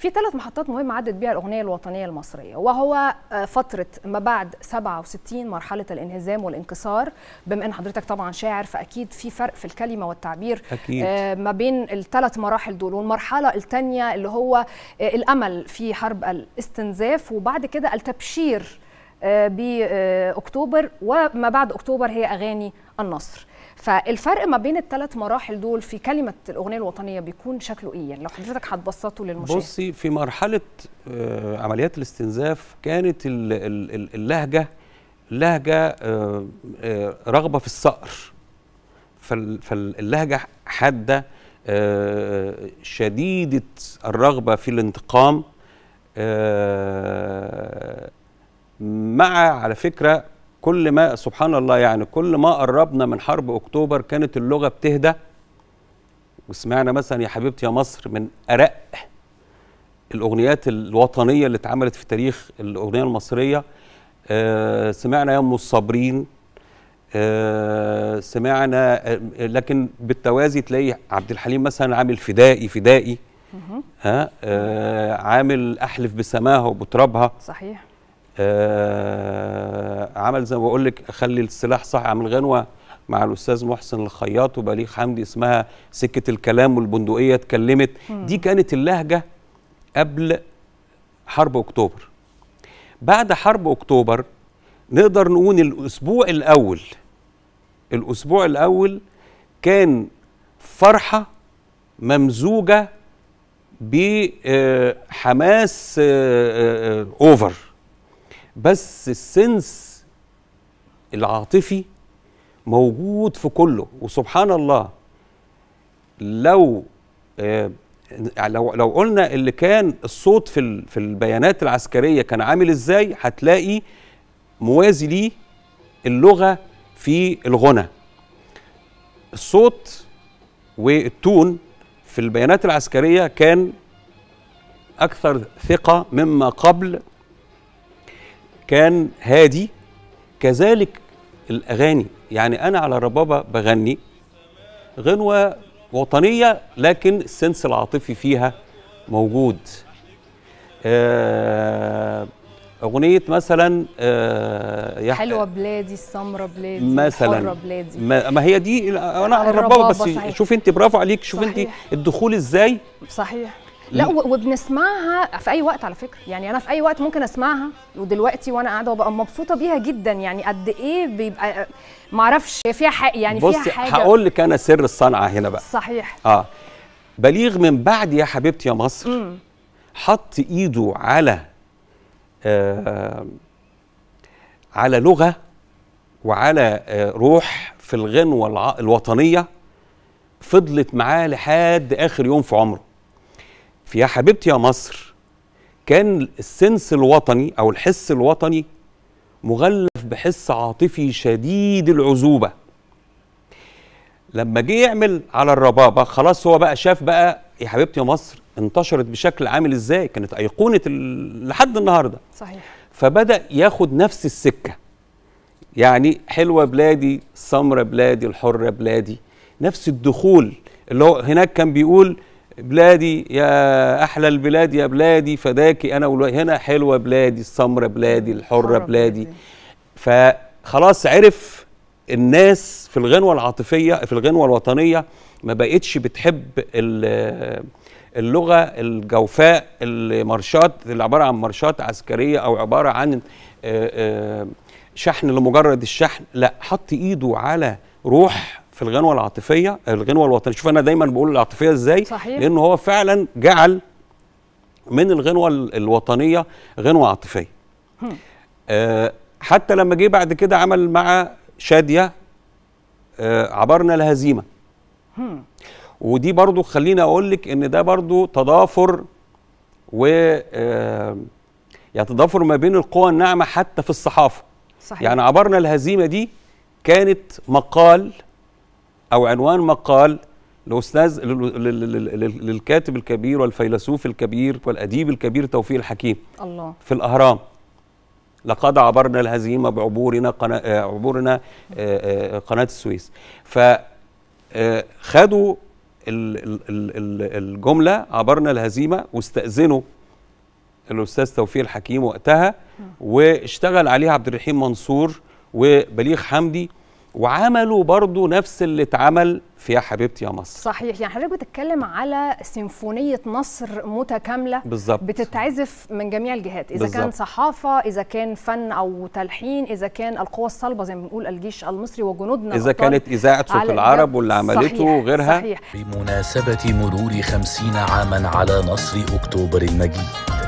في ثلاث محطات مهمه عدت بها الاغنيه الوطنيه المصريه وهو آه، فتره ما بعد 67 مرحله الانهزام والانكسار بما ان حضرتك طبعا شاعر فاكيد في فرق في الكلمه والتعبير أكيد. آه، ما بين الثلاث مراحل دول والمرحله الثانيه اللي هو آه، الامل في حرب الاستنزاف وبعد كده التبشير باكتوبر وما بعد اكتوبر هي اغاني النصر فالفرق ما بين الثلاث مراحل دول في كلمه الاغنيه الوطنيه بيكون شكله ايه يعني لو حضرتك هتبسطه للمشاهد بصي في مرحله آه، عمليات الاستنزاف كانت اللهجه لهجه آه، آه، رغبه في الصقر فاللهجه حاده شديده الرغبه في الانتقام مع على فكره كل ما سبحان الله يعني كل ما قربنا من حرب اكتوبر كانت اللغه بتهدى وسمعنا مثلا يا حبيبتي يا مصر من ارق الاغنيات الوطنيه اللي اتعملت في تاريخ الاغنيه المصريه آه سمعنا يا ام الصابرين آه سمعنا آه، لكن بالتوازي تلاقي عبد الحليم مثلا عامل فدائي فدائي آه آه عامل احلف بسماها وبترابها صحيح آه، عمل زي ما بقول لك خلي السلاح صح عمل غنوه مع الاستاذ محسن الخياط وبليغ حمدي اسمها سكه الكلام والبندقيه اتكلمت دي كانت اللهجه قبل حرب اكتوبر بعد حرب اكتوبر نقدر نقول الاسبوع الاول الاسبوع الاول كان فرحه ممزوجه بحماس اوفر آه، آه، بس السنس العاطفي موجود في كله وسبحان الله لو آه لو لو قلنا اللي كان الصوت في في البيانات العسكريه كان عامل ازاي هتلاقي موازي ليه اللغه في الغنى الصوت والتون في البيانات العسكريه كان اكثر ثقه مما قبل كان هادي كذلك الاغاني يعني انا على الربابه بغني غنوه وطنيه لكن السنس العاطفي فيها موجود آه، أغنية مثلا آه، حلوة بلادي السمرة بلادي مثلا بلادي ما, ما هي دي أنا على الربابة بس صحيح. شوف أنت برافو عليك شوف صحيح. أنت الدخول إزاي صحيح لا وبنسمعها في اي وقت على فكره يعني انا في اي وقت ممكن اسمعها ودلوقتي وانا قاعده وببقى مبسوطه بيها جدا يعني قد ايه بيبقى معرفش فيها حق يعني بصي فيها حاجه هقول لك انا سر الصنعه هنا بقى صحيح اه بليغ من بعد يا حبيبتي يا مصر مم. حط ايده على آه على لغه وعلى آه روح في الغنوه الوطنيه فضلت معاه لحد اخر يوم في عمره في يا حبيبتي يا مصر كان السنس الوطني او الحس الوطني مغلف بحس عاطفي شديد العزوبه لما جه يعمل على الربابه خلاص هو بقى شاف بقى يا حبيبتي يا مصر انتشرت بشكل عامل ازاي كانت ايقونه لحد النهارده صحيح فبدا ياخد نفس السكه يعني حلوه بلادي سمره بلادي الحره بلادي نفس الدخول اللي هو هناك كان بيقول بلادي يا أحلى البلاد يا بلادي فداكي أنا هنا حلوة بلادي السمرة بلادي الحرة بلادي فخلاص عرف الناس في الغنوة العاطفية في الغنوة الوطنية ما بقتش بتحب اللغة الجوفاء المارشات اللي عبارة عن مارشات عسكرية أو عبارة عن شحن لمجرد الشحن لا حط إيده على روح في الغنوه العاطفيه الغنوه الوطنيه شوف انا دايما بقول العاطفيه ازاي صحيح. لان هو فعلا جعل من الغنوه الوطنيه غنوه عاطفيه آه حتى لما جه بعد كده عمل مع شاديه آه عبرنا الهزيمه ودي برضو خليني اقول لك ان ده برضو تضافر و آه، يعني تضافر ما بين القوى الناعمه حتى في الصحافه صحيح. يعني عبرنا الهزيمه دي كانت مقال أو عنوان مقال لاستاذ للكاتب الكبير والفيلسوف الكبير والأديب الكبير توفيق الحكيم الله في الأهرام لقد عبرنا الهزيمة بعبورنا قناة آه، عبورنا آه، آه، قناة السويس خدوا الجملة عبرنا الهزيمة واستأذنوا الأستاذ توفيق الحكيم وقتها واشتغل عليها عبد الرحيم منصور وبليغ حمدي وعملوا برضو نفس اللي اتعمل في يا حبيبتي يا مصر صحيح يعني حضرتك بتتكلم على سيمفونيه نصر متكامله بالظبط بتتعزف من جميع الجهات اذا بالزبط. كان صحافه اذا كان فن او تلحين اذا كان القوى الصلبه زي ما بنقول الجيش المصري وجنودنا اذا كانت اذاعه صوت العرب واللي عملته وغيرها صحيح. بمناسبه مرور خمسين عاما على نصر اكتوبر المجيد